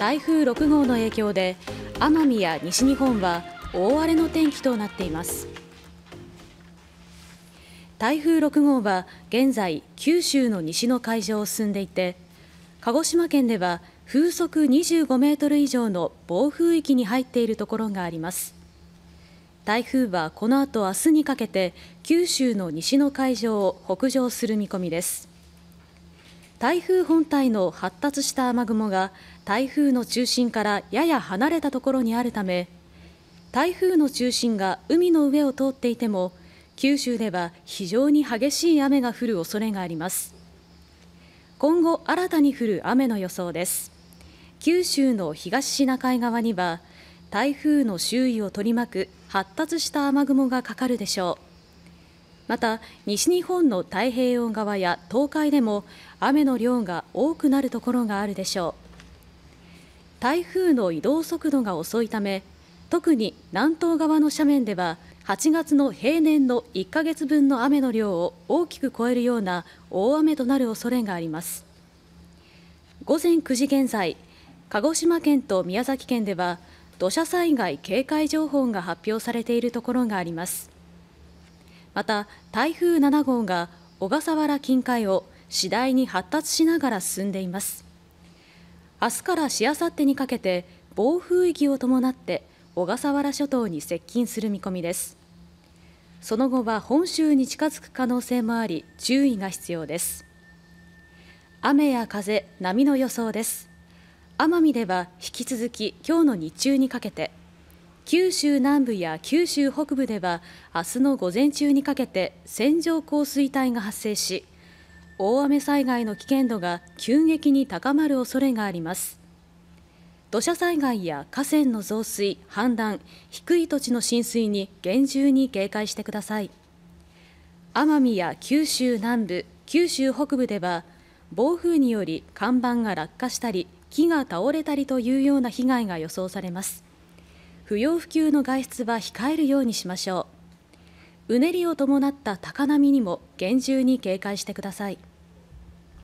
台風6号の影響で奄美や西日本は大荒れの天気となっています台風6号は現在九州の西の海上を進んでいて鹿児島県では風速25メートル以上の暴風域に入っているところがあります台風はこの後明日にかけて九州の西の海上を北上する見込みです台風本体の発達した雨雲が台風の中心からやや離れたところにあるため台風の中心が海の上を通っていても九州では非常に激しい雨が降る恐れがあります今後新たに降る雨の予想です九州の東シナ海側には台風の周囲を取り巻く発達した雨雲がかかるでしょうまた西日本の太平洋側や東海でも雨の量が多くなるところがあるでしょう台風の移動速度が遅いため特に南東側の斜面では8月の平年の1ヶ月分の雨の量を大きく超えるような大雨となる恐れがあります午前9時現在鹿児島県と宮崎県では土砂災害警戒情報が発表されているところがありますまた台風7号が小笠原近海を次第に発達しながら進んでいます明日からしあさってにかけて暴風域を伴って小笠原諸島に接近する見込みですその後は本州に近づく可能性もあり注意が必要です雨や風波の予想です奄美では引き続き今日の日中にかけて九州南部や九州北部では明日の午前中にかけて線状降水帯が発生し大雨災害の危険度が急激に高まる恐れがあります土砂災害や河川の増水氾濫低い土地の浸水に厳重に警戒してください奄美や九州南部九州北部では暴風により看板が落下したり木が倒れたりというような被害が予想されます不要不急の外出は控えるようにしましょううねりを伴った高波にも厳重に警戒してください。